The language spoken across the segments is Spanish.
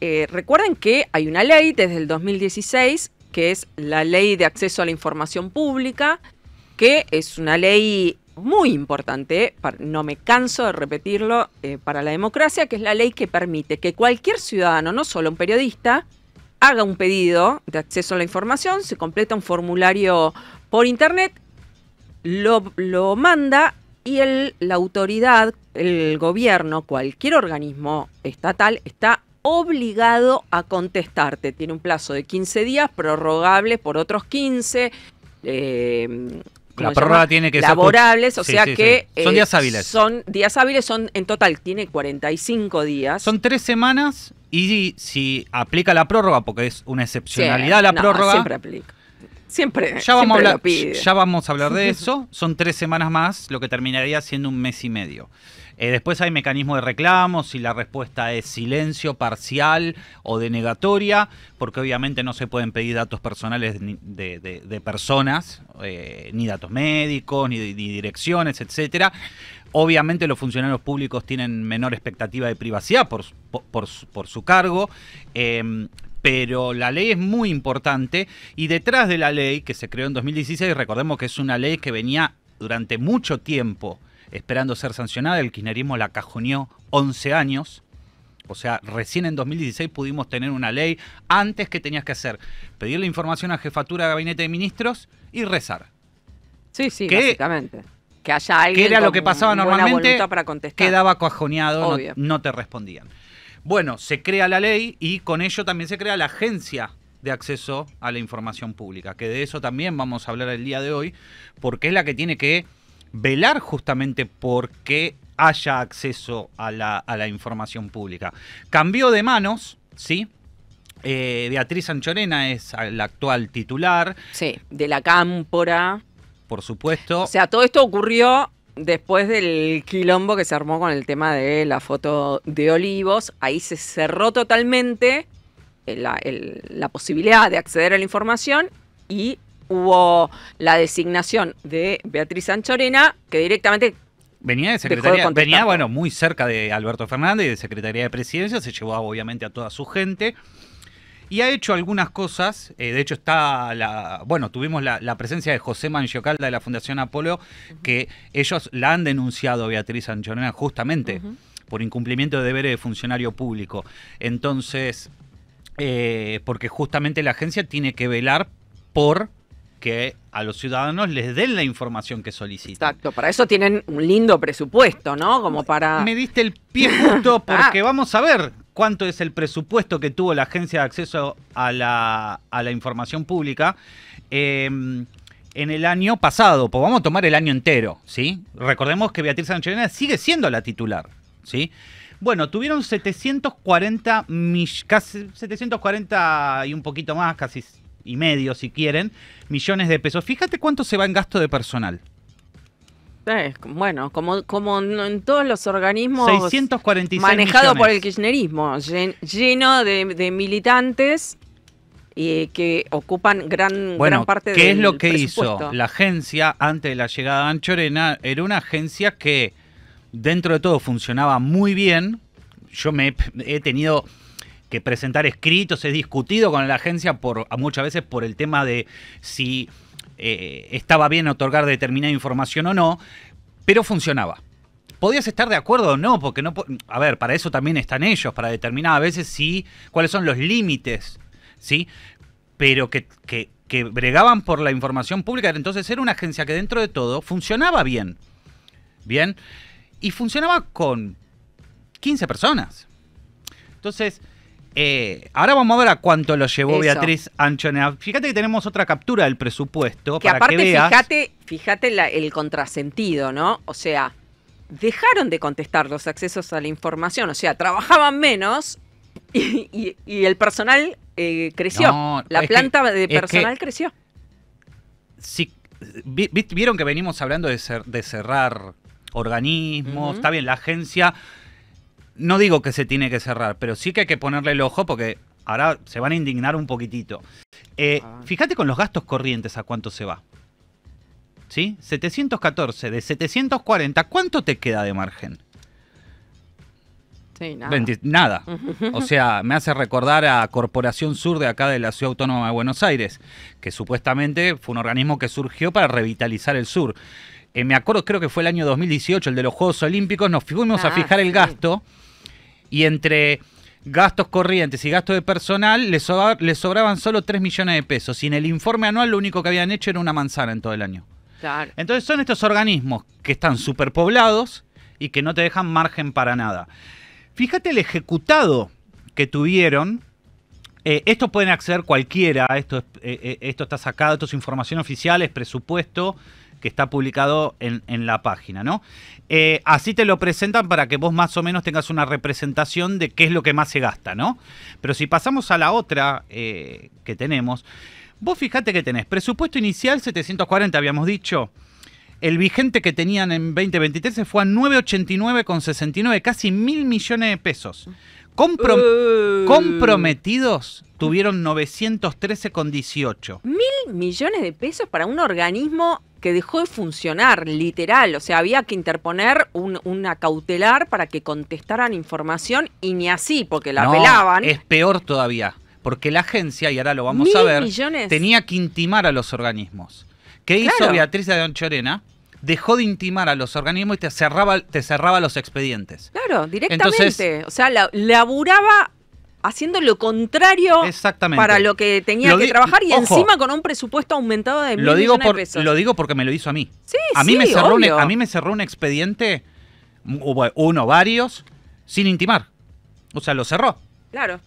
Eh, recuerden que hay una ley desde el 2016, que es la ley de acceso a la información pública, que es una ley muy importante, no me canso de repetirlo, eh, para la democracia, que es la ley que permite que cualquier ciudadano, no solo un periodista, haga un pedido de acceso a la información, se completa un formulario por internet, lo, manda y la autoridad, el gobierno, cualquier organismo estatal, está obligado a contestarte. Tiene un plazo de 15 días, prorrogable por otros 15. Eh, la prórroga tiene que ser. Laborables, o sea que. Son eh, días hábiles. Son días hábiles, son en total, tiene 45 días. Son tres semanas y si aplica la prórroga, porque es una excepcionalidad la prórroga. Siempre aplica. Siempre. Ya vamos, ya vamos a hablar de eso. Son tres semanas más, lo que terminaría siendo un mes y medio. Eh, después hay mecanismo de reclamo, si la respuesta es silencio parcial o denegatoria, porque obviamente no se pueden pedir datos personales de, personas, eh, ni datos médicos, ni, direcciones, etcétera. Obviamente los funcionarios públicos tienen menor expectativa de privacidad por, por, su cargo, em, pero la ley es muy importante y detrás de la ley que se creó en 2016, recordemos que es una ley que venía durante mucho tiempo esperando ser sancionada. El kirchnerismo la cajoneó 11 años. O sea, recién en 2016 pudimos tener una ley. Antes, que tenías que hacer? Pedirle información a jefatura de gabinete de ministros y rezar. Sí, sí, básicamente. Que haya alguien. Que era lo que pasaba normalmente. Para Quedaba cajoneado, no te respondían. Bueno, se crea la ley y con ello también se crea la agencia de acceso a la información pública, que de eso también vamos a hablar el día de hoy, porque es la que tiene que velar justamente porque haya acceso a la, información pública. Cambió de manos, ¿sí? Eh, Beatriz Anchorena es la actual titular. Sí, de la Cámpora. Por supuesto. O sea, todo esto ocurrió después del quilombo que se armó con el tema de la foto de Olivos. Ahí se cerró totalmente la, la posibilidad de acceder a la información y hubo la designación de Beatriz Anchorena que directamente Venía de secretaría, de venía, bueno, muy cerca de Alberto Fernández, y de Secretaría de Presidencia, se llevó obviamente a toda su gente. Y ha hecho algunas cosas, eh, de hecho está la, bueno, tuvimos la, presencia de José Calda de la Fundación Apolo, que ellos la han denunciado Beatriz Anchorena justamente por incumplimiento de deberes de funcionario público. Entonces, eh, porque justamente la agencia tiene que velar por que a los ciudadanos les den la información que solicitan. Exacto, para eso tienen un lindo presupuesto, ¿no? Como para... Me diste el pie justo porque vamos a ver cuánto es el presupuesto que tuvo la Agencia de Acceso a la, Información Pública. Em, en el año pasado, pues vamos a tomar el año entero, ¿sí? Recordemos que Beatriz Anchorena sigue siendo la titular, ¿sí? Bueno, tuvieron 740 casi 740 y un poquito más, casi y medio, si quieren, millones de pesos. Fíjate cuánto se va en gasto de personal. Eh, bueno, como, como en todos los organismos 646 manejado por el kirchnerismo, lleno de, militantes que ocupan gran, parte gran parte de ¿Qué es lo que hizo la agencia antes de la llegada de Anchorena? Era una agencia que dentro de todo funcionaba muy bien. Yo me he tenido que presentar escritos, he discutido con la agencia por muchas veces por el tema de si eh, estaba bien otorgar determinada información o no, pero funcionaba. Podías estar de acuerdo o no, porque no. A ver, para eso también están ellos, para determinar a veces si, cuáles son los límites, ¿sí? Pero que, que bregaban por la información pública. Entonces era una agencia que dentro de todo funcionaba bien. Bien. Y funcionaba con 15 personas. Entonces, eh, ahora vamos a ver a cuánto lo llevó Beatriz Anchonea. Fíjate que tenemos otra captura del presupuesto. Que aparte, fíjate, el contrasentido, ¿no? O sea, dejaron de contestar los accesos a la información, o sea, trabajaban menos y, el personal eh, creció. la planta de personal creció. vieron que venimos hablando de, cerrar organismos, está bien, la agencia no digo que se tiene que cerrar, pero sí que hay que ponerle el ojo porque ahora se van a indignar un poquitito. Eh, ah. Fíjate con los gastos corrientes a cuánto se va. ¿Sí? 714 de 740, ¿cuánto te queda de margen? Sí, nada. nada. O sea, me hace recordar a Corporación Sur de acá de la Ciudad Autónoma de Buenos Aires, que supuestamente fue un organismo que surgió para revitalizar el sur. Eh, me acuerdo, creo que fue el año 2018, el de los Juegos Olímpicos, nos fuimos a ah, fijar el gasto y entre gastos corrientes y gastos de personal les, sobraban solo 3 millones de pesos y en el informe anual lo único que habían hecho era una manzana en todo el año. Entonces son estos organismos que están superpoblados y que no te dejan margen para nada. Fíjate el ejecutado que tuvieron. Eh, esto pueden acceder cualquiera, esto, eh, eh, esto está sacado, esto es información oficial, es presupuesto, que está publicado en, la página, ¿no? Eh, así te lo presentan para que vos más o menos tengas una representación de qué es lo que más se gasta, ¿no? Pero si pasamos a la otra eh, que tenemos, vos fíjate que tenés presupuesto inicial 740, habíamos dicho. El vigente que tenían en 2023 se fue a 989,69, casi mil millones de pesos. Uh. Comprometidos tuvieron 913,18. Mil millones de pesos para un organismo que dejó de funcionar, literal. O sea, había que interponer un, una cautelar para que contestaran información y ni así, porque la no, Es peor todavía, porque la agencia, y ahora lo vamos a ver, tenía que intimar a los organismos. ¿Qué hizo Beatriz de Anchorena Dejó de intimar a los organismos y te cerraba, te cerraba los expedientes. Claro, directamente. o sea, laburaba haciendo lo contrario para lo que tenía que trabajar y encima con un presupuesto aumentado de mil lo digo por, de Lo digo porque me lo hizo a mí. Sí, a mí me cerró e- A mí me cerró un expediente, uno, varios, sin intimar. O sea, lo cerró. Claro.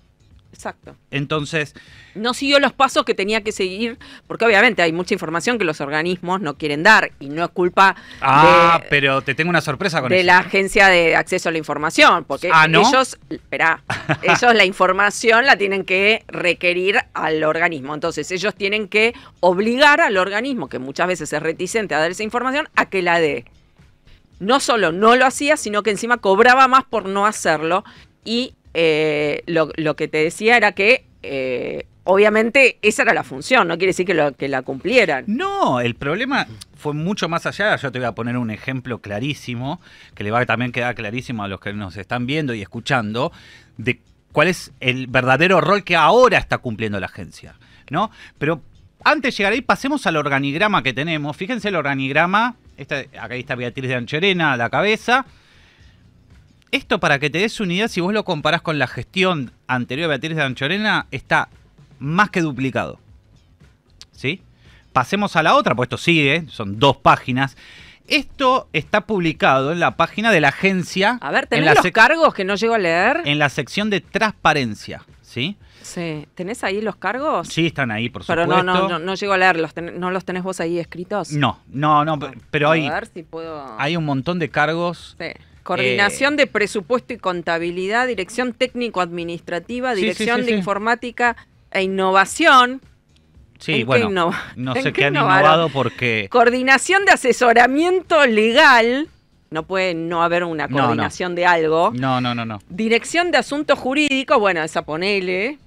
Exacto. Entonces... No siguió los pasos que tenía que seguir, porque obviamente hay mucha información que los organismos no quieren dar y no es culpa... Ah, pero te tengo una sorpresa con de la Agencia de Acceso a la Información, porque ah, ellos, espera, ellos la información la tienen que requerir al organismo. Entonces ellos tienen que obligar al organismo, que muchas veces es reticente a dar esa información, a que la dé. No solo no lo hacía, sino que encima cobraba más por no hacerlo y eh, lo, que te decía era que eh, obviamente esa era la función, no quiere decir que, la cumplieran. No, el problema fue mucho más allá. Yo te voy a poner un ejemplo clarísimo, que le va a también quedar clarísimo a los que nos están viendo y escuchando, de cuál es el verdadero rol que ahora está cumpliendo la agencia. Pero antes de llegar ahí, pasemos al organigrama que tenemos. Fíjense el organigrama. acá está Beatriz de Anchorena a la cabeza. Esto para que te des una idea, si vos lo comparás con la gestión anterior de Beatriz de Anchorena, está más que duplicado. ¿Sí? Pasemos a la otra, pues esto sigue, son dos páginas. Esto está publicado en la página de la agencia. A ver, ¿tenés los cargos que no llego a leer? En la sección de transparencia, ¿sí? Sí. ¿Tenés ahí los cargos? Sí, están ahí, por supuesto. Pero no, no, no, no, llego a leerlos. ¿No los tenés vos ahí escritos? No, no, no. Pero, hay. hay, ver si puedo... hay un montón de cargos. Sí Coordinación eh, de Presupuesto y Contabilidad, Dirección Técnico-Administrativa, Dirección de Informática e Innovación. Sí, bueno, no sé qué, han innovado porque... Coordinación de Asesoramiento Legal. No puede no haber una coordinación de algo. No, no, no, no. Dirección de Asuntos Jurídicos, bueno, esa ponele.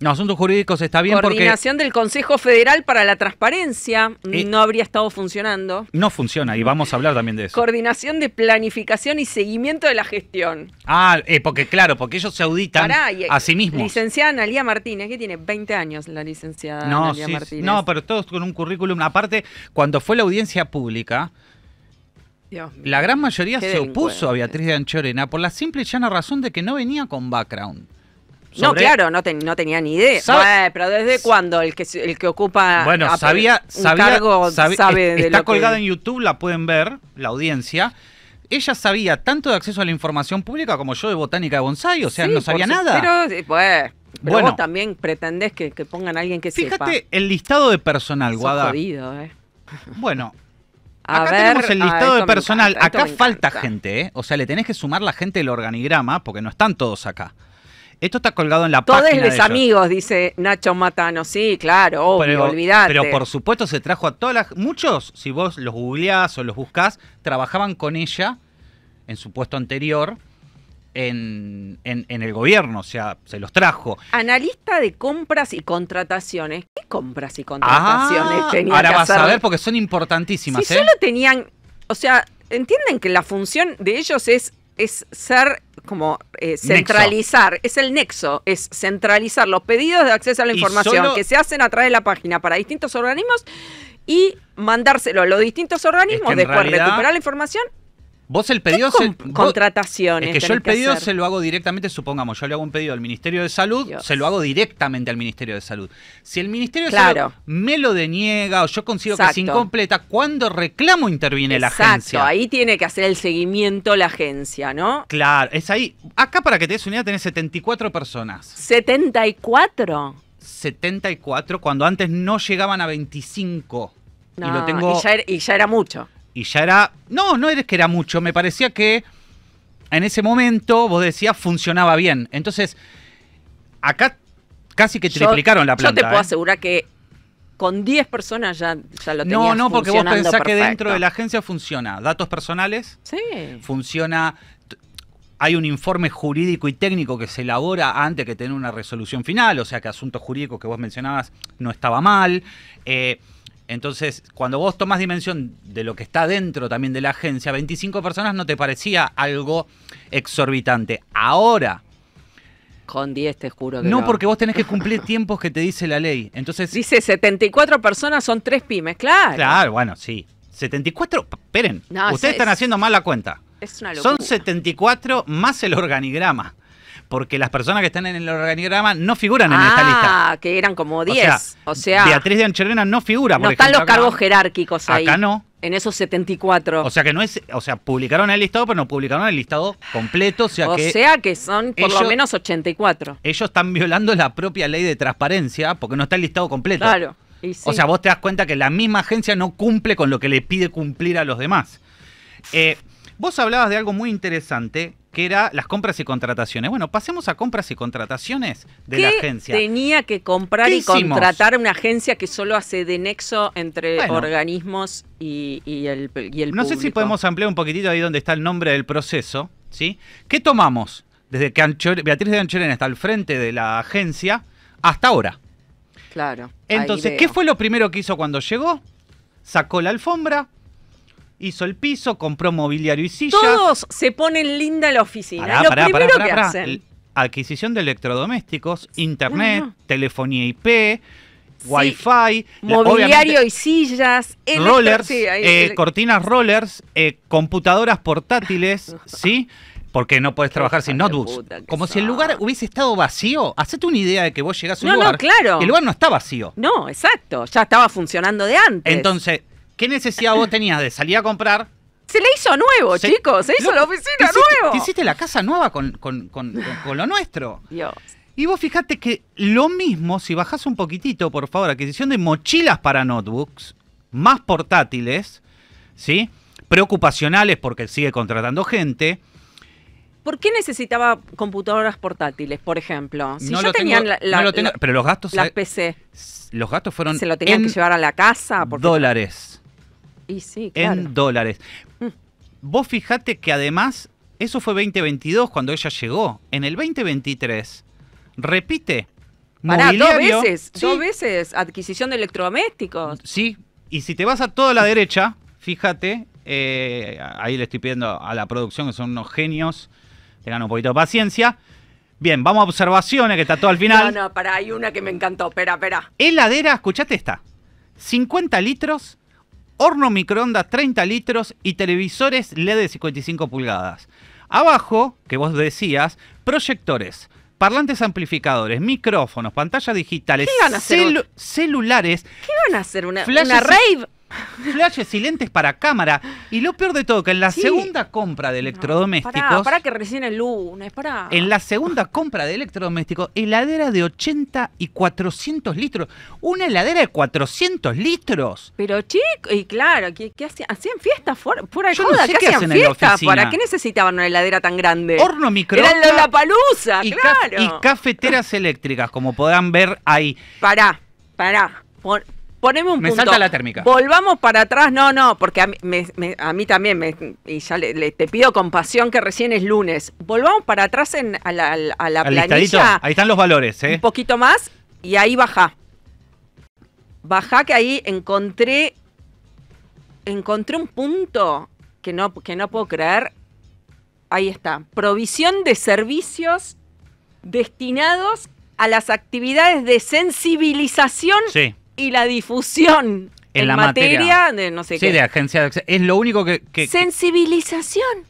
No, asuntos jurídicos está bien Coordinación del Consejo Federal para la Transparencia no habría estado funcionando. No funciona y vamos a hablar también de eso. Coordinación de planificación y seguimiento de la gestión. Ah, eh, porque claro, porque ellos se auditan eh, a sí mismos. Licenciada Analía Martínez, que tiene 20 años la licenciada no, Martínez. No, pero todos con un currículum. Aparte, cuando fue la audiencia pública, la gran mayoría se opuso a Beatriz de Anchorena por la simple y llana razón de que no venía con background. No, claro, no, tenía ni idea. pero ¿desde cuándo el que, el que ocupa bueno, sabía, un cargo sabe, de Está colgada en YouTube, la pueden ver, la audiencia. Ella sabía tanto de acceso a la información pública como yo de botánica de bonsai, o sea, no sabía nada. Pero, pues, bueno, también pretendés que, pongan a alguien que sepa. Fíjate el listado de personal, Guada. Eh. Bueno, a acá tenemos el ah, listado de personal. acá falta gente, ¿eh? O sea, le tenés que sumar la gente del organigrama porque no están todos acá. Esto está colgado en la Todos página. Todos los amigos, dice Nacho Matano. Sí, claro, obvio, Pero por supuesto se trajo a todas las. Muchos, si vos los googleás o los buscás, trabajaban con ella en su puesto anterior. En, el gobierno, o sea, se los trajo. Analista de compras y contrataciones. ¿Qué compras y contrataciones ah, tenían? Ahora vas a ver porque son importantísimas. Si solo ¿eh? tenían, o sea, entienden que la función de ellos es es ser como eh, centralizar, es el nexo, es centralizar los pedidos de acceso a la información que se hacen a través de la página para distintos organismos y mandárselo a los distintos organismos, después recuperar la información Vos el pedido... se, Es que yo el pedido se lo hago directamente, supongamos, yo le hago un pedido al Ministerio de Salud, se lo hago directamente al Ministerio de Salud. Si el Ministerio de Salud me lo deniega o yo consigo que es incompleta, cuando reclamo interviene la agencia? ahí tiene que hacer el seguimiento la agencia, ¿no? Claro, es ahí. Acá para que te des una tenés 74 personas. ¿74? 74, cuando antes no llegaban a 25. y ya era mucho y ya era. No, no eres que era mucho. Me parecía que en ese momento, vos decías, funcionaba bien. Entonces, acá casi que triplicaron la planta. Yo te puedo ¿eh? asegurar que con 10 personas ya, ya lo tenías No, no, porque vos pensás que dentro de la agencia funciona datos personales. Sí. Funciona. Hay un informe jurídico y técnico que se elabora antes que tener una resolución final, o sea que asunto jurídico que vos mencionabas no estaba mal. Eh, entonces, cuando vos tomás dimensión de lo que está dentro también de la agencia, 25 personas no te parecía algo exorbitante. Ahora, con 10 te juro que no, porque vos tenés que cumplir tiempos que te dice la ley. Entonces. Dice 74 personas son 3 pymes, claro. Claro, bueno, sí. 74, esperen. ustedes están haciendo mal la cuenta. Es una locura. Son 74 más el organigrama porque las personas que están en el organigrama no figuran en esta ah, lista. Ah, que eran como 10. O, sea, Beatriz de Anchorena no figura. no están los cargos jerárquicos ahí. Acá no. En esos 74. O sea que no es, o sea, publicaron el listado, pero no publicaron el listado completo. O sea, que, son por lo menos 84. Ellos están violando la propia ley de transparencia porque no está el listado completo. Claro. O sea, vos te das cuenta que la misma agencia no cumple con lo que le pide cumplir a los demás. Eh, vos hablabas de algo muy interesante que era las compras y contrataciones. Bueno, pasemos a compras y contrataciones de la agencia. Tenía que comprar y contratar una agencia que solo hace de nexo entre organismos y, el, y no sé si podemos ampliar un poquitito ahí donde está el nombre del proceso. ¿sí? ¿Qué tomamos desde que Beatriz de Anchorena está al frente de la agencia hasta ahora? Claro. Entonces, ¿qué fue lo primero que hizo cuando llegó? Sacó la alfombra, hizo el piso, compró mobiliario y sillas. Todos se ponen linda la oficina. Lo primero que hacen. Adquisición de electrodomésticos, internet, telefonía IP. Wi-Fi, mobiliario y sillas, rollers, eh, cortinas rollers, eh, computadoras portátiles, ¿sí? Porque no puedes trabajar sin notebooks. Como si el lugar hubiese estado vacío. Hacete una idea de que vos llegás a un lugar. No, claro. el lugar no está vacío. No, exacto. Ya estaba funcionando de antes. Entonces, ¿Qué necesidad vos tenías de salir a comprar? Se le hizo nuevo, chicos. Se hizo la oficina nueva. Te hiciste la casa nueva con, con, con, lo nuestro. Dios. Y vos fijate que lo mismo, si bajás un poquitito, por favor, adquisición de mochilas para notebooks, más portátiles, ¿sí? Preocupacionales porque sigue contratando gente. ¿Por qué necesitaba computadoras portátiles, por ejemplo? Si yo tenía la, pero los gastos, PC. Los gastos fueron. Se lo tenían que llevar a la casa. Porque... Dólares en dólares. Mm. Vos fijate que además, eso fue 2022 cuando ella llegó. En el 2023, repite. Pará, dos veces, dos veces adquisición de electrodomésticos. Sí, y si te vas a toda la derecha, fíjate, eh, ahí le estoy pidiendo a la producción, que son unos genios, tengan un poquito de paciencia. Bien, vamos a observaciones, que está todo al final. No, no, para, hay una que me encantó, espera, espera. Heladera, escuchate esta. 50 litros, horno microondas 30 litros y televisores LED de 55 pulgadas. Abajo, que vos decías, proyectores, parlantes amplificadores, micrófonos, pantallas digitales, celulares. ¿Qué van a hacer? ¿Una, una rave? flashes y para cámara. Y lo peor de todo, que en la segunda compra de electrodomésticos. No, pará, que recién el lunes, para En la segunda compra de electrodomésticos, heladera de 80 y 400 litros. Una heladera de 400 litros. Pero chico, y claro, ¿qué, hacían? ¿Hacían fiestas por, por Yo no ¿qué, ¿Para qué necesitaban una heladera tan grande? Horno micro. Era la palusa, claro. y cafeteras eléctricas, como podrán ver ahí. Pará, pará poneme un me punto. Me salta la térmica. Volvamos para atrás, no, no, porque a mí, me, me, también, y ya le, te pido compasión que recién es lunes. Volvamos para atrás en, a la, a planilla. Ahí están los valores, ¿eh? Un poquito más y ahí baja. Baja que ahí encontré, encontré un punto que no, que no puedo creer. Ahí está. Provisión de servicios destinados a las actividades de sensibilización sí y la difusión en, la materia, de no sé qué. Sí, de agencia. Es lo único que. sensibilización.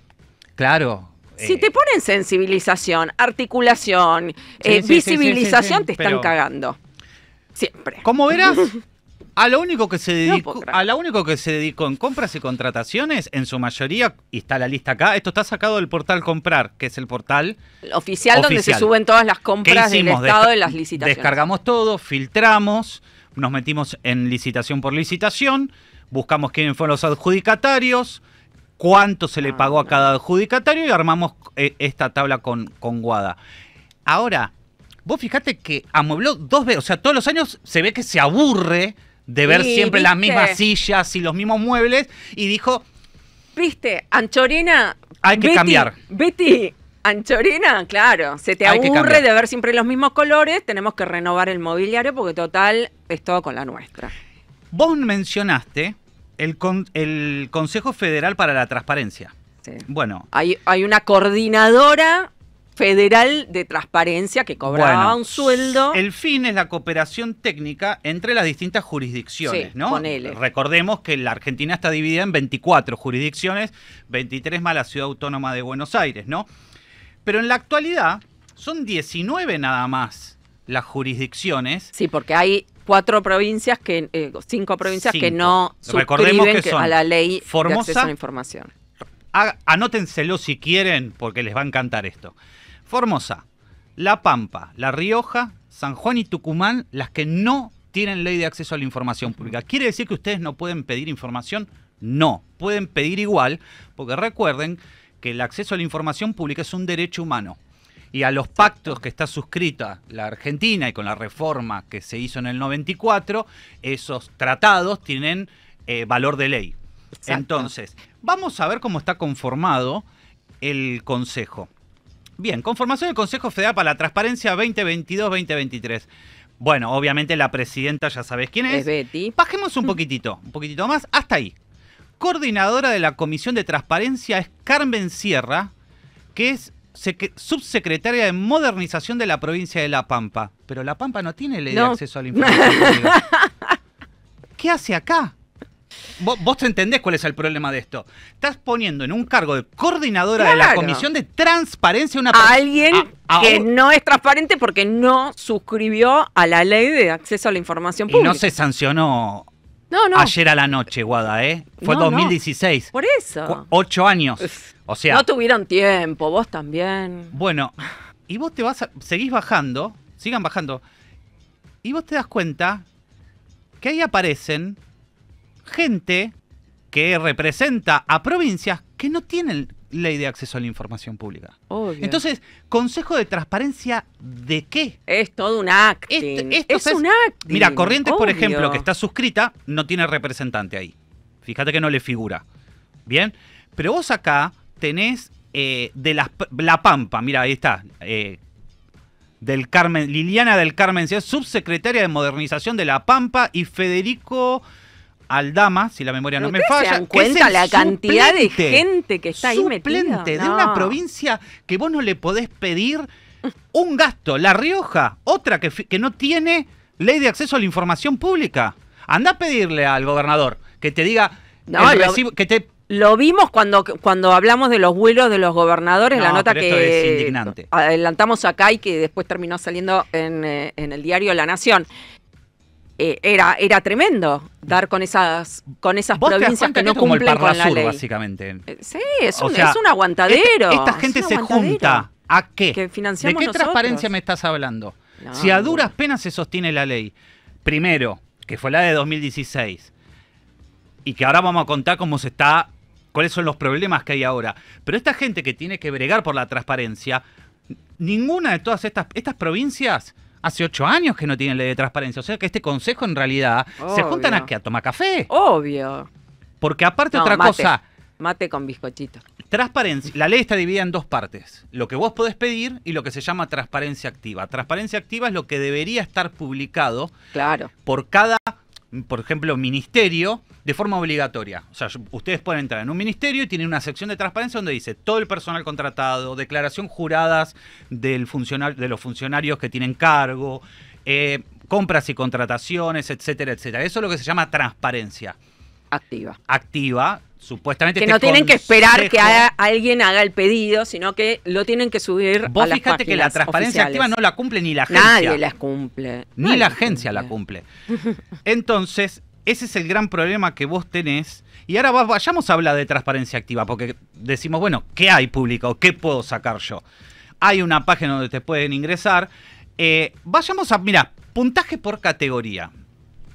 Claro. Si eh, te ponen sensibilización, articulación, eh, visibilización, te están cagando. Siempre. Como verás, a lo único que se dedicó, a lo único que se dedicó en compras y contrataciones, en su mayoría, y está la lista acá, esto está sacado del portal Comprar, que es el portal oficial, donde se suben todas las compras del Estado de las licitaciones. Descargamos todo, filtramos nos metimos en licitación por licitación, buscamos quiénes fueron los adjudicatarios, cuánto se le ah, pagó a cada adjudicatario y armamos eh, esta tabla con, con Guada. Ahora, vos fijate que amuebló dos veces, o sea, todos los años se ve que se aburre de ver siempre las mismas sillas y los mismos muebles y dijo... Viste, Anchorina, Hay que cambiar. Betty, Anchorina, claro. Se te aburre de ver siempre los mismos colores. Tenemos que renovar el mobiliario porque, total, es todo con la nuestra. Vos mencionaste el, Consejo Federal para la Transparencia. Sí. Bueno. Hay, una coordinadora federal de transparencia que cobraba un sueldo. El fin es la cooperación técnica entre las distintas jurisdicciones, ¿no? Recordemos que la Argentina está dividida en 24 jurisdicciones, 23 más la Ciudad Autónoma de Buenos Aires, ¿no? Pero en la actualidad son 19 nada más las jurisdicciones. Sí, porque hay cuatro provincias que eh, cinco provincias que no Recordemos que a la ley Formosa, de acceso a la información. anótenselo si quieren porque les va a encantar esto. Formosa, La Pampa, La Rioja, San Juan y Tucumán, las que no tienen ley de acceso a la información pública. ¿Quiere decir que ustedes no pueden pedir información? No, pueden pedir igual, porque recuerden que el acceso a la información pública es un derecho humano. Y a los pactos que está suscrita la Argentina y con la reforma que se hizo en el 94, esos tratados tienen eh, valor de ley. Entonces, vamos a ver cómo está conformado el Consejo. Bien, conformación del Consejo Federal para la Transparencia 2022-2023. Bueno, obviamente la presidenta ya sabes quién es. Es Betty. Bajemos un poquitito, un poquitito más, hasta ahí coordinadora de la Comisión de Transparencia es Carmen Sierra, que es subsecretaria de Modernización de la provincia de La Pampa. Pero La Pampa no tiene ley de acceso a la información. ¿Qué hace acá? Vos, te entendés cuál es el problema de esto. Estás poniendo en un cargo de coordinadora de la Comisión de Transparencia una a alguien que no es transparente porque no suscribió a la ley de acceso a la información pública. Y no se sancionó Ayer a la noche, Guada, ¿eh? Fue 2016. Por eso. Ocho años. O sea. No tuvieron tiempo, vos también. Bueno, y vos te vas a, seguís bajando, sigan bajando. Y vos te das cuenta que ahí aparecen gente que representa a provincias que no tienen ley de acceso a la información pública. Entonces, consejo de transparencia de qué? Es todo un este, acto es, un acto Mira, Corrientes, por ejemplo, que está suscrita, no tiene representante ahí. Fíjate que no le figura. Bien, pero vos acá tenés eh, de la, la Pampa, mira, ahí está. Eh, del Carmen, Liliana del Carmen, subsecretaria de Modernización de La Pampa y Federico Dama, si la memoria no me falla. cuenta la cantidad de gente que está ahí Suplente de una provincia que vos no le podés pedir un gasto. La Rioja, otra que, no tiene ley de acceso a la información pública. Anda a pedirle al gobernador que te diga lo, que te lo vimos cuando, cuando hablamos de los vuelos de los gobernadores, la nota que adelantamos acá y que después terminó saliendo en, eh, en el diario La Nación. Eh, era, tremendo dar con esas, con esas provincias que, no cumplen como el con la ley. básicamente. Eh, sí, es un, es un, este, aguantadero. esta gente se junta a qué? Que ¿De qué transparencia me estás hablando? si a duras penas se sostiene la ley, primero, que fue la de 2016, y que ahora vamos a contar cómo se está, cuáles son los problemas que hay ahora. Pero esta gente que tiene que bregar por la transparencia, ninguna de todas estas, estas provincias hace ocho años que no tienen ley de transparencia. O sea que este consejo en realidad se juntan a, que a tomar café. Obvio. Porque aparte otra cosa... Mate con bizcochito. Transparencia. La ley está dividida en dos partes. Lo que vos podés pedir y lo que se llama transparencia activa. Transparencia activa es lo que debería estar publicado claro. por cada por ejemplo, ministerio, de forma obligatoria. O sea, ustedes pueden entrar en un ministerio y tienen una sección de transparencia donde dice todo el personal contratado, declaración juradas del de los funcionarios que tienen cargo, eh, compras y contrataciones, etcétera, etcétera. Eso es lo que se llama transparencia. Activa. Activa, supuestamente que no tienen que esperar que alguien haga el pedido, sino que lo tienen que subir Vos que la transparencia activa no la cumple ni la agencia. Nadie las cumple. Ni la agencia la cumple. Entonces, ese es el gran problema que vos tenés. Y ahora vayamos a hablar de transparencia activa, porque decimos, bueno, ¿qué hay público? ¿Qué puedo sacar yo? Hay una página donde te pueden ingresar. Eh, vayamos a, mira, puntaje por categoría.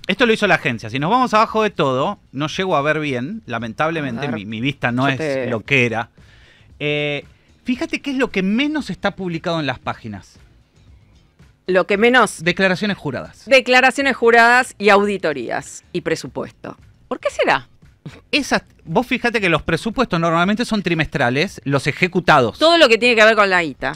Esto lo hizo la agencia. Si nos vamos abajo de todo, no llego a ver bien. Lamentablemente, mi, vista no es lo que era. Eh, fíjate qué es lo que menos está publicado en las páginas. Lo que menos. Declaraciones juradas. Declaraciones juradas y auditorías y presupuesto. ¿Por qué será? Esas, vos fíjate que los presupuestos normalmente son trimestrales, los ejecutados. Todo lo que tiene que ver con la ITA.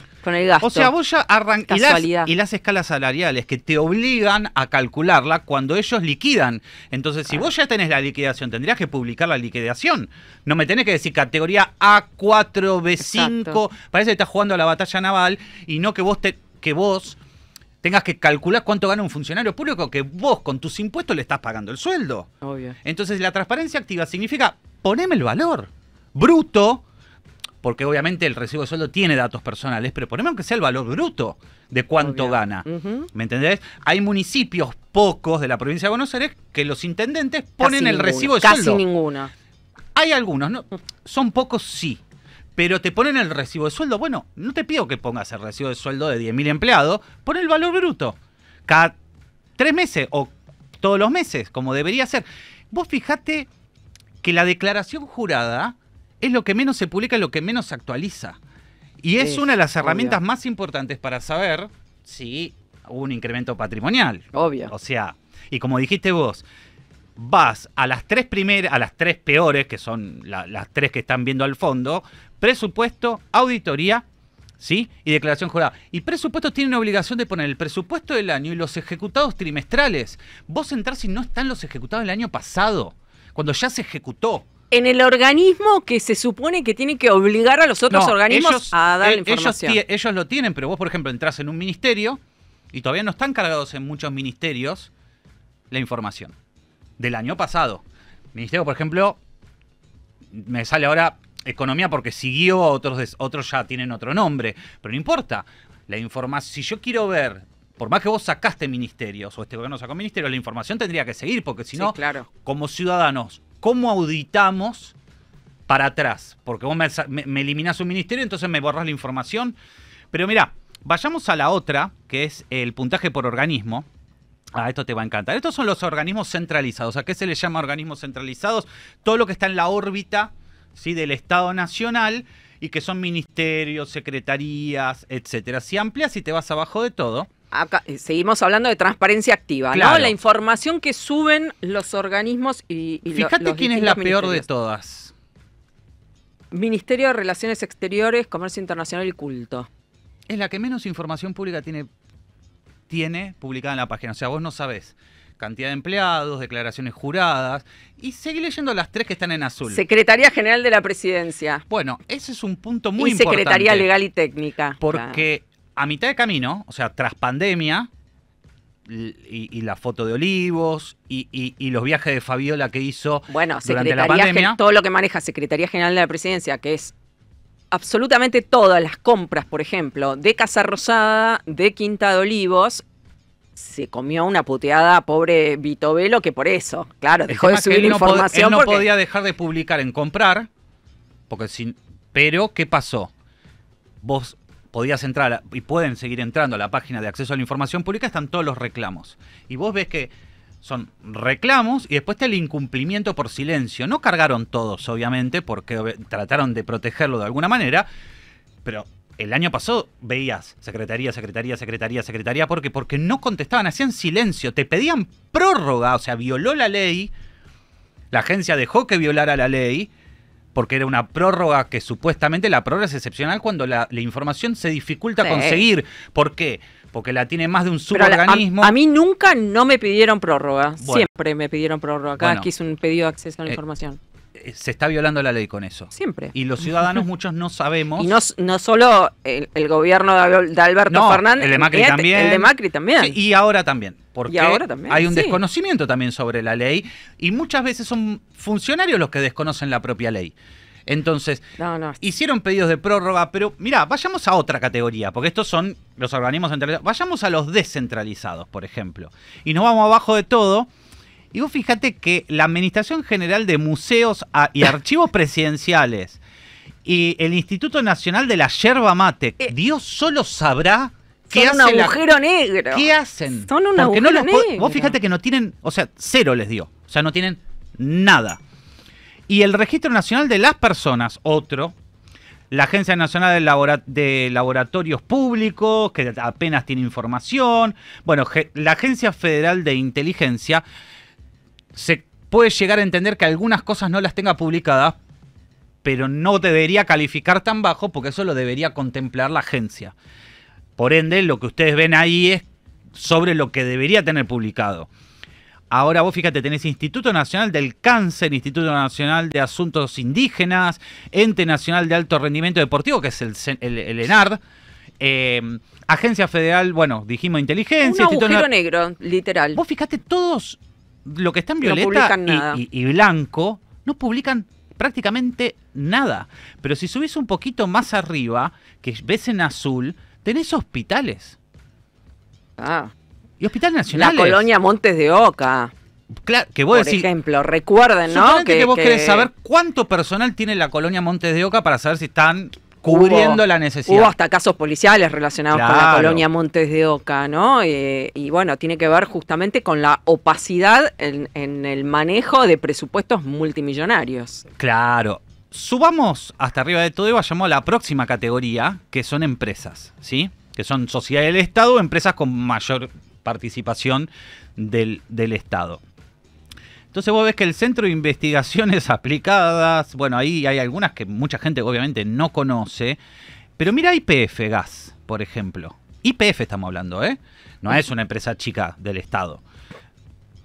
O sea, vos ya arrancás. Y, las, escalas salariales que te obligan a calcularla cuando ellos liquidan. Entonces, si vos ya tenés la liquidación, tendrías que publicar la liquidación. No me tenés que decir categoría A4, B5. Parece que estás jugando a la batalla naval y no que vos te, que vos tengas que calcular cuánto gana un funcionario público que vos con tus impuestos le estás pagando el sueldo. Obvio. Entonces la transparencia activa significa poneme el valor bruto porque obviamente el recibo de sueldo tiene datos personales, pero ponemos aunque sea el valor bruto de cuánto gana. ¿Me entendés? Hay municipios pocos de la provincia de Buenos Aires que los intendentes ponen el recibo de sueldo. Casi ninguno. Hay algunos, ¿no? Son pocos, sí. Pero te ponen el recibo de sueldo. Bueno, no te pido que pongas el recibo de sueldo de 10.000 empleados, pon el valor bruto. Cada tres meses o todos los meses, como debería ser. Vos fijate que la declaración jurada es lo que menos se publica, lo que menos se actualiza. Y es, una de las herramientas más importantes para saber si hubo un incremento patrimonial. Obvio. O sea, y como dijiste vos, vas a las tres primeras, a las tres peores, que son las tres que están viendo al fondo, presupuesto, auditoría, ¿sí? Y declaración jurada. Y presupuesto tiene una obligación de poner el presupuesto del año y los ejecutados trimestrales. Vos entrás si no están los ejecutados del año pasado, cuando ya se ejecutó en el organismo que se supone que tiene que obligar a los otros organismos a dar la eh, información. Ellos, lo tienen, pero vos, por ejemplo, entras en un ministerio y todavía no están cargados en muchos ministerios la información del año pasado. Ministerio, por ejemplo, me sale ahora economía porque siguió otros, otros ya tienen otro nombre, pero no importa. La información, si yo quiero ver por más que vos sacaste ministerios o este gobierno sacó ministerios, la información tendría que seguir, porque si no, como ciudadanos cómo auditamos para atrás. Porque vos me, me, eliminás un ministerio, entonces me borras la información. Pero mira, vayamos a la otra, que es el puntaje por organismo. Ah, esto te va a encantar. Estos son los organismos centralizados. ¿A qué se les llama organismos centralizados? Todo lo que está en la órbita ¿sí? del Estado Nacional y que son ministerios, secretarías, etcétera. Si amplias y te vas abajo de todo, eh, seguimos hablando de transparencia activa, La información que suben los organismos y, y Fíjate quién es la peor de todas. Ministerio de Relaciones Exteriores, Comercio Internacional y Culto. Es la que menos información pública tiene, tiene publicada en la página. O sea, vos no sabés cantidad de empleados, declaraciones juradas. Y seguí leyendo las tres que están en azul. Secretaría General de la Presidencia. Bueno, ese es un punto muy importante. y Secretaría Legal y Técnica. Porque a mitad de camino, o sea, tras pandemia, y, la foto de Olivos, y, los viajes de Fabiola que hizo bueno, durante la pandemia. Todo lo que maneja Secretaría General de la Presidencia, que es absolutamente todas las compras, por ejemplo, de Casa Rosada, de Quinta de Olivos, se comió una puteada pobre Vito Velo, que por eso, claro, dejó de subir información. Él no podía dejar de publicar en comprar, porque sin... pero ¿qué pasó? Vos podías entrar y pueden seguir entrando a la página de acceso a la información pública, están todos los reclamos. Y vos ves que son reclamos y después está el incumplimiento por silencio. No cargaron todos, obviamente, porque trataron de protegerlo de alguna manera, pero el año pasado veías secretaría, secretaría, secretaría, secretaría, porque porque no contestaban, hacían silencio, te pedían prórroga, o sea, violó la ley, la agencia dejó que violara la ley porque era una prórroga que supuestamente la prórroga es excepcional cuando la, información se dificulta conseguir. ¿Por qué? Porque la tiene más de un suborganismo. A, mí nunca no me pidieron prórroga. Siempre me pidieron prórroga. Cada vez un pedido de acceso a la eh, información. Eh, se está violando la ley con eso. Siempre. Y los ciudadanos muchos no sabemos. Y no, solo el, gobierno de Alberto Fernández. El de Macri también. El de Macri también. y ahora también. Porque hay un desconocimiento también sobre la ley. Y muchas veces son funcionarios los que desconocen la propia ley. Entonces, hicieron pedidos de prórroga, pero mira, vayamos a otra categoría, porque estos son los organismos centralizados. Vayamos a los descentralizados, por ejemplo. Y nos vamos abajo de todo y vos fíjate que la Administración General de Museos y Archivos Presidenciales y el Instituto Nacional de la Yerba Mate, eh, Dios solo sabrá qué son hacen. un agujero negro. ¿Qué hacen? Son un agujero negro. Vos fíjate que no tienen, o sea, cero les dio. O sea, no tienen nada. Y el Registro Nacional de las Personas, otro, la Agencia Nacional de, Laboratorios Públicos, que apenas tiene información, bueno, la Agencia Federal de Inteligencia, se puede llegar a entender que algunas cosas no las tenga publicadas, pero no debería calificar tan bajo porque eso lo debería contemplar la agencia. Por ende, lo que ustedes ven ahí es sobre lo que debería tener publicado. Ahora vos fíjate, tenés Instituto Nacional del Cáncer, Instituto Nacional de Asuntos Indígenas, Ente Nacional de Alto Rendimiento Deportivo, que es el, el, ENARD, em, Agencia Federal, bueno, dijimos inteligencia. Un negro, literal. Vos fíjate, todos lo que está en violeta y, blanco no publican prácticamente nada. Pero si subís un poquito más arriba, que ves en azul, tenés hospitales. Ah. Y hospitales nacionales. La colonia Montes de Oca. Claro, que vos Por ejemplo, recuerden, ¿no? Que, que vos querés saber cuánto personal tiene la colonia Montes de Oca para saber si están cubriendo la necesidad. Hubo hasta casos policiales relacionados con la colonia Montes de Oca, ¿no? y bueno, tiene que ver justamente con la opacidad en, el manejo de presupuestos multimillonarios. Claro. Subamos hasta arriba de todo y vayamos a la próxima categoría, que son empresas, ¿sí? Que son sociedad del Estado, empresas con mayor participación del, del Estado. Entonces vos ves que el Centro de Investigaciones Aplicadas, bueno, ahí hay algunas que mucha gente obviamente no conoce, pero mira IPF Gas, por ejemplo. IPF estamos hablando, ¿eh? No es una empresa chica del Estado.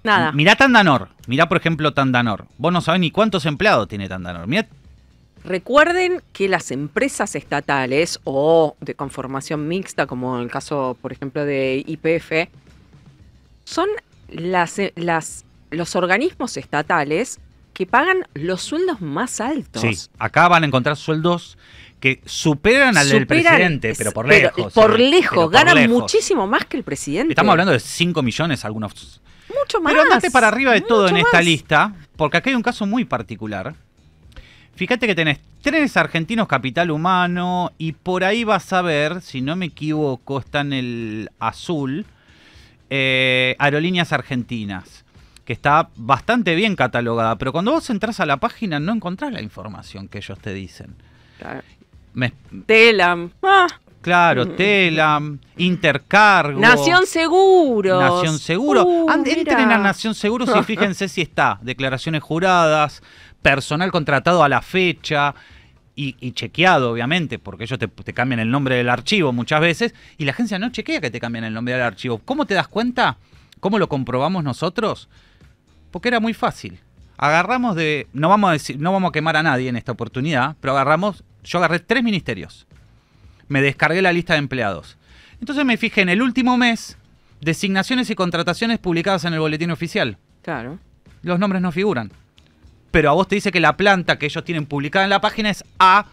Nada. Mirá Tandanor, mirá por ejemplo Tandanor. Vos no sabés ni cuántos empleados tiene Tandanor. Recuerden que las empresas estatales o de conformación mixta, como en el caso, por ejemplo, de IPF, son las, eh, las los organismos estatales que pagan los sueldos más altos. Sí, acá van a encontrar sueldos que superan al del presidente, ¿eh? pero por lejos. por lejos, ganan muchísimo más que el presidente. Estamos hablando de 5 millones algunos. Mucho más. Pero andate para arriba de todo en esta lista, porque acá hay un caso muy particular. Fíjate que tenés tres argentinos capital humano y por ahí vas a ver, si no me equivoco, está en el azul, eh, aerolíneas argentinas que está bastante bien catalogada, pero cuando vos entras a la página no encontrás la información que ellos te dicen. Claro. Telam. Ah. Claro, mm. Telam, Intercargo. Nación Seguro. Nación Seguro. Uh, entren a Nación Seguro y fíjense si está. Declaraciones juradas, personal contratado a la fecha. Y, chequeado, obviamente, porque ellos te, te, cambian el nombre del archivo muchas veces, y la agencia no chequea que te cambian el nombre del archivo. ¿Cómo te das cuenta? ¿Cómo lo comprobamos nosotros? Porque era muy fácil. Agarramos de. No vamos a decir, no vamos a quemar a nadie en esta oportunidad, pero agarramos. Yo agarré tres ministerios. Me descargué la lista de empleados. Entonces me fijé en el último mes, designaciones y contrataciones publicadas en el boletín oficial. Claro. Los nombres no figuran. Pero a vos te dice que la planta que ellos tienen publicada en la página es A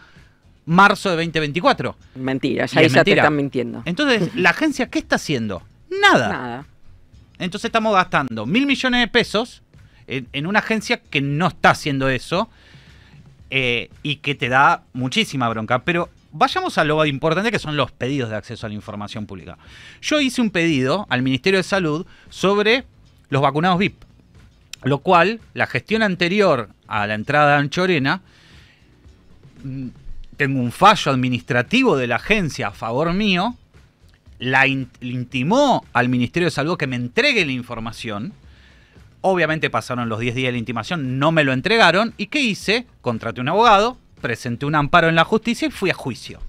marzo de 2024. Mentira, ya, te están mintiendo. Entonces, ¿la agencia qué está haciendo? Nada. Nada. Entonces estamos gastando mil millones de pesos en, una agencia que no está haciendo eso eh, y que te da muchísima bronca. Pero vayamos a lo importante que son los pedidos de acceso a la información pública. Yo hice un pedido al Ministerio de Salud sobre los vacunados VIP, lo cual la gestión anterior a la entrada de Anchorena, mm, tengo un fallo administrativo de la agencia a favor mío, la intimó al Ministerio de Salud que me entregue la información Obviamente pasaron los 10 días de la intimación, no me lo entregaron. ¿Y qué hice? Contraté un abogado, presenté un amparo en la justicia y fui a juicio.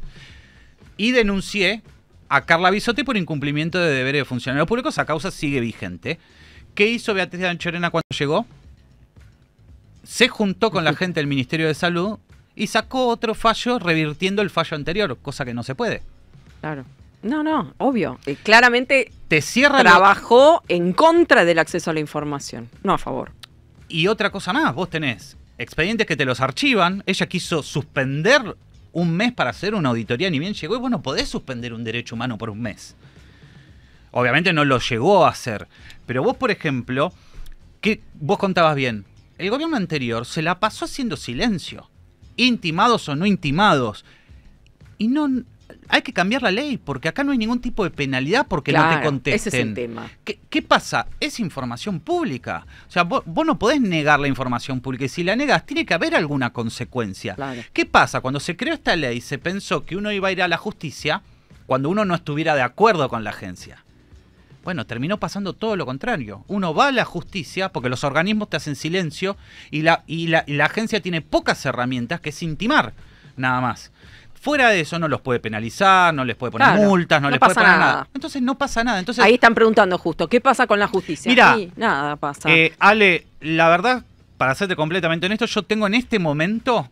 Y denuncié a Carla Bisotti por incumplimiento de deberes de funcionario público. Esa causa sigue vigente. ¿Qué hizo Beatriz Anchorena cuando llegó? Se juntó con la gente del Ministerio de Salud y sacó otro fallo revirtiendo el fallo anterior, cosa que no se puede. Claro. No, no, obvio. Eh, claramente te cierra trabajó en contra del acceso a la información, no a favor. Y otra cosa más, vos tenés expedientes que te los archivan, ella quiso suspender un mes para hacer una auditoría, ni bien llegó, y vos no podés suspender un derecho humano por un mes. Obviamente no lo llegó a hacer, pero vos, por ejemplo, que vos contabas bien, el gobierno anterior se la pasó haciendo silencio, intimados o no intimados, y no hay que cambiar la ley, porque acá no hay ningún tipo de penalidad porque no te contesten. Ese es el tema. ¿Qué, pasa? Es información pública. O sea, vos, no podés negar la información pública y si la negas tiene que haber alguna consecuencia. ¿Qué pasa? Cuando se creó esta ley se pensó que uno iba a ir a la justicia cuando uno no estuviera de acuerdo con la agencia. Bueno, terminó pasando todo lo contrario. Uno va a la justicia porque los organismos te hacen silencio y la, y la, y la agencia tiene pocas herramientas que es intimar, nada más. Fuera de eso no los puede penalizar, no les puede poner multas, no, les puede poner nada. Entonces no pasa nada. Entonces, Ahí están preguntando justo, ¿qué pasa con la justicia? Mira, nada pasa. Eh, Ale, la verdad, para hacerte completamente honesto, yo tengo en este momento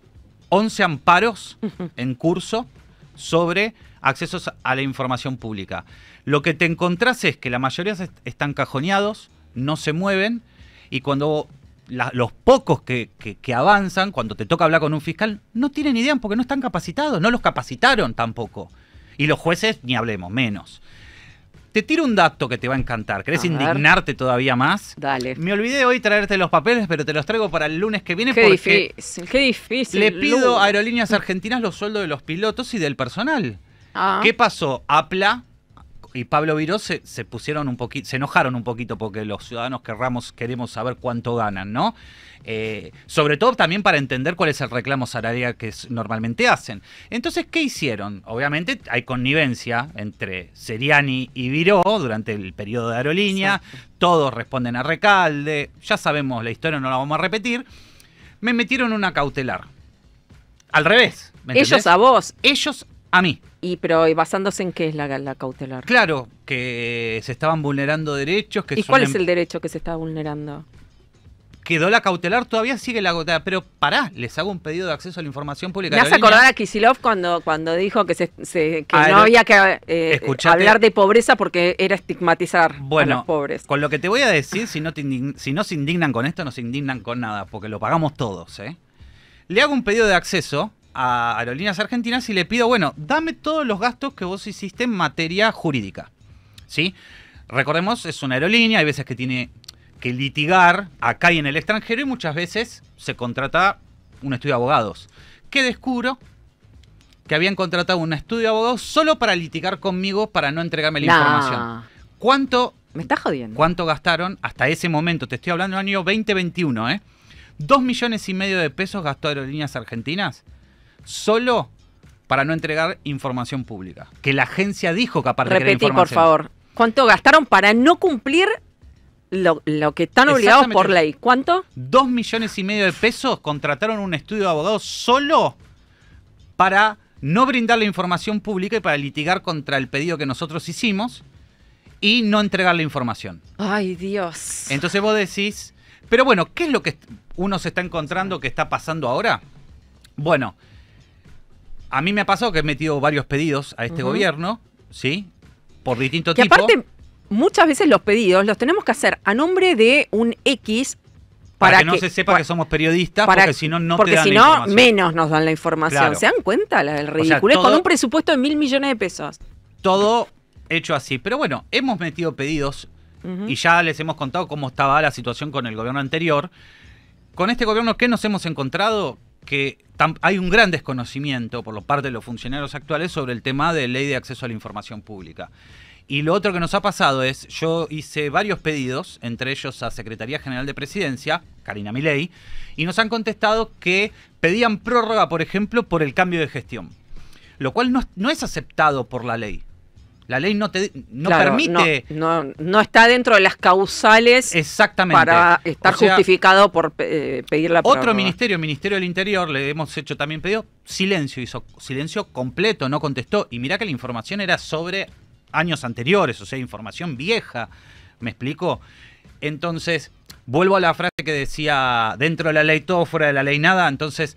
11 amparos en curso sobre accesos a la información pública. Lo que te encontrás es que la mayoría están cajoneados, no se mueven, y cuando los pocos que, avanzan, cuando te toca hablar con un fiscal, no tienen idea porque no están capacitados, no los capacitaron tampoco. Y los jueces, ni hablemos, menos. Te tiro un dato que te va a encantar. ¿Querés indignarte todavía más? Dale. Me olvidé hoy traerte los papeles, pero te los traigo para el lunes que viene. Qué difícil, qué difícil. Le pido a Aerolíneas Argentinas los sueldos de los pilotos y del personal. Ah. ¿Qué pasó? APLA y Pablo Viró se, pusieron un poquito, se enojaron un poquito porque los ciudadanos querramos, queremos saber cuánto ganan, ¿no? Eh, sobre todo también para entender cuál es el reclamo salarial que normalmente hacen. Entonces, ¿qué hicieron? Obviamente hay connivencia entre Seriani y Viró durante el periodo de aerolínea, todos responden a recalde, ya sabemos la historia, no la vamos a repetir. Me metieron una cautelar. Al revés. ¿me Ellos a vos. Ellos a mí. Y pero basándose en qué es la, cautelar. Claro, que se estaban vulnerando derechos. Que ¿Y cuál es el em- derecho que se está vulnerando? Quedó la cautelar, todavía sigue la cautelar, pero pará, les hago un pedido de acceso a la información pública. Me se acordar a Kisilov cuando, cuando dijo que, se, ah, no había que eh, hablar de pobreza porque era estigmatizar a los pobres. Con lo que te voy a decir, si no, si no se indignan con esto, no se indignan con nada, porque lo pagamos todos. ¿eh? Le hago un pedido de acceso a Aerolíneas Argentinas y le pido, bueno, dame todos los gastos que vos hiciste en materia jurídica. ¿Sí? Recordemos, es una aerolínea, hay veces que tiene que litigar acá y en el extranjero y muchas veces se contrata un estudio de abogados. Que descubro que habían contratado un estudio de abogados solo para litigar conmigo para no entregarme la información. ¿Cuánto me está jodiendo. ¿Cuánto gastaron hasta ese momento? Te estoy hablando del año 2021, ¿eh? Dos millones y medio de pesos gastó Aerolíneas Argentinas solo para no entregar información pública. Que la agencia dijo que aparte de por favor. ¿Cuánto gastaron para no cumplir lo, lo que están obligados por ley? ¿Cuánto? Dos millones y medio de pesos contrataron un estudio de abogados solo para no brindar la información pública y para litigar contra el pedido que nosotros hicimos y no entregar la información. Ay, Dios. Entonces vos decís, pero bueno, ¿qué es lo que uno se está encontrando que está pasando ahora? Bueno, a mí me ha pasado que he metido varios pedidos a este gobierno, ¿sí? Por distintos. que Y aparte, muchas veces los pedidos los tenemos que hacer a nombre de un X para, para que, no se sepa que somos periodistas, para, porque si no, no Porque si no, menos nos dan la información. ¿Se dan cuenta la del ridículo? con un presupuesto de mil millones de pesos. Todo hecho así. Pero bueno, hemos metido pedidos y ya les hemos contado cómo estaba la situación con el gobierno anterior. Con este gobierno, ¿qué nos hemos encontrado? que hay un gran desconocimiento por parte de los funcionarios actuales sobre el tema de ley de acceso a la información pública. Y lo otro que nos ha pasado es, yo hice varios pedidos, entre ellos a Secretaría General de Presidencia, Karina Milei, y nos han contestado que pedían prórroga, por ejemplo, por el cambio de gestión, lo cual no es aceptado por la ley. La ley no te no permite. No, está dentro de las causales Exactamente. para estar justificado por eh, pedir la Otro ministerio, el Ministerio del Interior, le hemos hecho también pedido, silencio, hizo silencio completo, no contestó. Y mirá que la información era sobre años anteriores, o sea, información vieja. ¿Me explico? Entonces, vuelvo a la frase que decía, dentro de la ley todo, fuera de la ley nada. Entonces,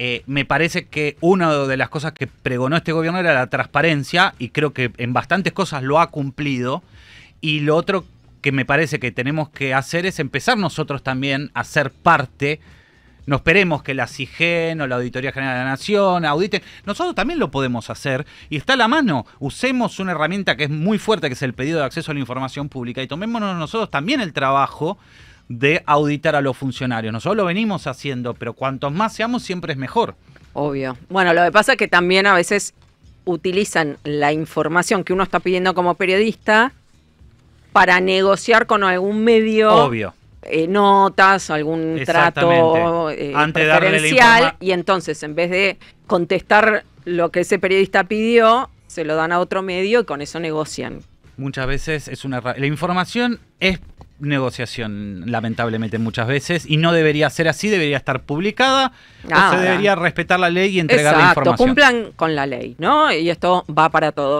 eh, me parece que una de las cosas que pregonó este gobierno era la transparencia y creo que en bastantes cosas lo ha cumplido. Y lo otro que me parece que tenemos que hacer es empezar nosotros también a ser parte. No esperemos que la CIGEN o la Auditoría General de la Nación auditen. Nosotros también lo podemos hacer y está a la mano. Usemos una herramienta que es muy fuerte, que es el pedido de acceso a la información pública y tomémonos nosotros también el trabajo de auditar a los funcionarios. Nosotros lo venimos haciendo, pero cuantos más seamos, siempre es mejor. Obvio. Bueno, lo que pasa es que también a veces utilizan la información que uno está pidiendo como periodista para negociar con algún medio. Obvio. Eh, notas, algún trato eh, Antes preferencial, y entonces en vez de contestar lo que ese periodista pidió, se lo dan a otro medio y con eso negocian. Muchas veces es una... La información es negociación, lamentablemente, muchas veces, y no debería ser así, debería estar publicada, o se ah, debería respetar la ley y entregar la información. cumplan con la ley, ¿no? Y esto va para todos.